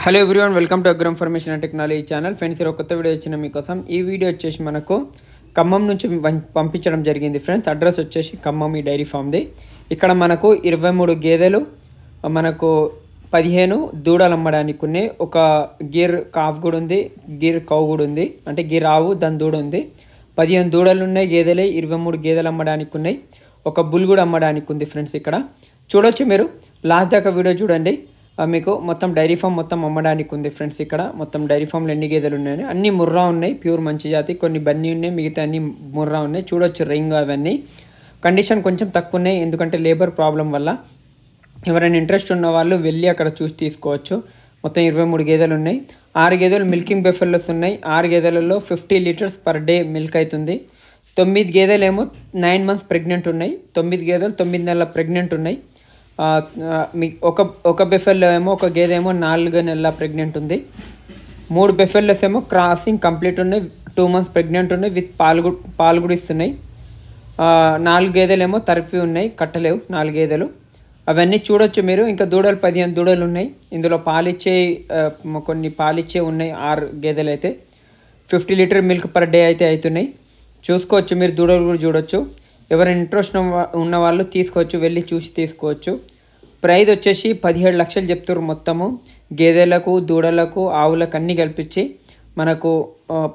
hello everyone welcome to agri information and technology channel friends ఒక కొత్త video వచ్చిన మీకోసం ఈ వీడియో వచ్చేసి మనకు ఖమ్మం నుంచి పంపించడం జరిగింది ఫ్రెండ్స్ అడ్రస్ వచ్చేసి ఖమ్మం ఈ డైరీ ఫామ్ది ఇక్కడ మనకు ఇరవై మూడు గేదెలు మనకు పదిహేను దూడలు అమ్మడానికి ఉన్నాయి ఒక గీర్ కాఫ్ కూడా ఉంది గీర్ కౌ కూడా ఉంది అంటే గీర్ ఆవు దాని దూడ ఉంది పదిహేను దూడలు ఉన్నాయి గేదెలే ఇరవై మూడు గేదెలు అమ్మడానికి ఉన్నాయి ఒక బుల్ కూడా అమ్మడానికి ఉంది ఫ్రెండ్స్ ఇక్కడ చూడొచ్చు మీరు లాస్ట్ దాకా వీడియో చూడండి మీకు మొత్తం డైరీ ఫామ్ మొత్తం అమ్మడానికి ఉంది ఫ్రెండ్స్ ఇక్కడ మొత్తం డైరీ ఫామ్లో ఎన్ని గేదెలు ఉన్నాయని అన్ని ముర్రా ఉన్నాయి ప్యూర్ మంచి జాతి కొన్ని బన్నీ ఉన్నాయి మిగతా అన్ని ముర్రా ఉన్నాయి చూడొచ్చు రింగ్ అవన్నీ కండిషన్ కొంచెం తక్కువ ఉన్నాయి ఎందుకంటే లేబర్ ప్రాబ్లం వల్ల ఎవరైనా ఇంట్రెస్ట్ ఉన్న వాళ్ళు వెళ్ళి అక్కడ చూసి తీసుకోవచ్చు మొత్తం ఇరవై మూడు గేదెలు ఉన్నాయి ఆరు గేదెలు మిల్కింగ్ బెఫెల్లోస్ ఉన్నాయి ఆరు గేదెలలో fifty litres per day milk అవుతుంది తొమ్మిది గేదెలు ఏమో నైన్ మంత్స్ ప్రెగ్నెంట్ ఉన్నాయి తొమ్మిది గేదెలు తొమ్మిది నెలల ప్రెగ్నెంట్ ఉన్నాయి ఒక ఒక బెఫెల్లో ఏమో ఒక గేదె ఏమో నాలుగు నెలల ప్రెగ్నెంట్ ఉంది మూడు బెఫెల్లోస్ ఏమో క్రాసింగ్ కంప్లీట్ ఉన్నాయి టూ మంత్స్ ప్రెగ్నెంట్ ఉన్నాయి విత్ పాలు పాలు కూడా ఇస్తున్నాయి నాలుగు గేదెలు ఏమో తరిపి ఉన్నాయి కట్టలేవు నాలుగు గేదెలు అవన్నీ చూడొచ్చు మీరు ఇంకా దూడలు పదిహేను దూడలు ఉన్నాయి ఇందులో పాలిచ్చే కొన్ని పాలిచ్చే ఉన్నాయి ఆరు గేదెలు అయితే fifty litre milk per day అయితే అవుతున్నాయి చూసుకోవచ్చు మీరు దూడలు కూడా చూడొచ్చు ఎవరైనా ఇంట్రెస్ట్ ఉన్న వాళ్ళు తీసుకోవచ్చు వెళ్ళి చూసి తీసుకోవచ్చు ప్రైజ్ వచ్చేసి పదిహేడు లక్షలు చెప్తున్నారు మొత్తము గేదెలకు దూడలకు ఆవులకు అన్నీ కల్పించి మనకు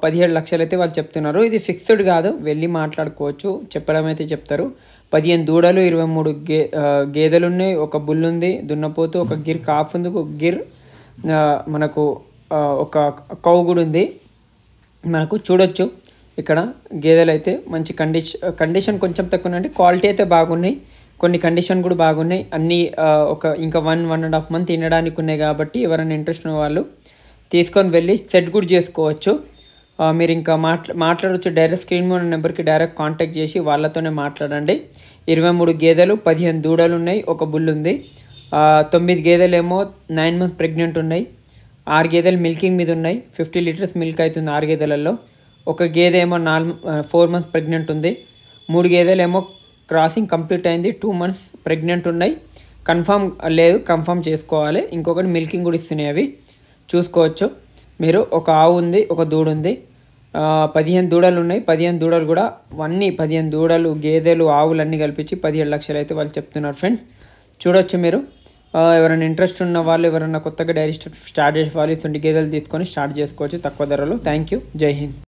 పదిహేడు లక్షలు అయితే వాళ్ళు చెప్తున్నారు ఇది ఫిక్స్డ్ కాదు వెళ్ళి మాట్లాడుకోవచ్చు చెప్పడం అయితే చెప్తారు పదిహేను దూడలు ఇరవై మూడు గే గేదెలు ఉన్నాయి ఒక బుల్ ఉంది దున్నపోతూ ఒక గిర్ కాఫ్ ఉంది ఒక గిర్ మనకు ఒక కౌ కూడా ఉంది మనకు చూడొచ్చు ఇక్కడ గేదెలు అయితే మంచి కండిషన్ కండిషన్ కొంచెం తక్కువ అంటే క్వాలిటీ అయితే బాగున్నాయి కొన్ని కండిషన్ కూడా బాగున్నాయి అన్నీ ఒక ఇంకా one one and half month తినడానికి ఉన్నాయి కాబట్టి ఎవరైనా ఇంట్రెస్ట్ ఉన్న వాళ్ళు తీసుకొని వెళ్ళి సెట్ కూడా చేసుకోవచ్చు మీరు ఇంకా మాట్లా మాట్లాడవచ్చు డైరెక్ట్ స్క్రీన్ మీద నెంబర్కి డైరెక్ట్ కాంటాక్ట్ చేసి వాళ్ళతోనే మాట్లాడండి ఇరవై మూడు గేదెలు పదిహేను దూడలు ఉన్నాయి ఒక బుల్ ఉంది తొమ్మిది గేదెలు ఏమో నైన్ మంత్స్ ప్రెగ్నెంట్ ఉన్నాయి ఆరు గేదెలు మిల్కింగ్ మీద ఉన్నాయి ఫిఫ్టీ లీటర్స్ మిల్క్ అవుతుంది ఆరు గేదెలలో ఒక గేదె ఏమో నాలుగు ఫోర్ మంత్స్ ప్రెగ్నెంట్ ఉంది మూడు గేదెలు ఏమో క్రాసింగ్ కంప్లీట్ అయింది టూ మంత్స్ ప్రెగ్నెంట్ ఉన్నాయి కన్ఫామ్ లేదు కన్ఫామ్ చేసుకోవాలి ఇంకొకటి మిల్కింగ్ కూడా ఇస్తున్నాయి అవి చూసుకోవచ్చు మీరు ఒక ఆవు ఉంది ఒక దూడు ఉంది పదిహేను దూడలు ఉన్నాయి పదిహేను దూడలు కూడా అన్నీ పదిహేను దూడలు గేదెలు ఆవులు అన్నీ కల్పించి పదిహేడు లక్షలు అయితే వాళ్ళు చెప్తున్నారు ఫ్రెండ్స్ చూడొచ్చు మీరు ఎవరైనా ఇంట్రెస్ట్ ఉన్న వాళ్ళు ఎవరైనా కొత్తగా డైరీ స్టార్ట్ చేసే వాళ్ళు ఇటువంటి గేదెలు తీసుకొని స్టార్ట్ చేసుకోవచ్చు తక్కువ ధరలో థ్యాంక్ యూ జై హింద్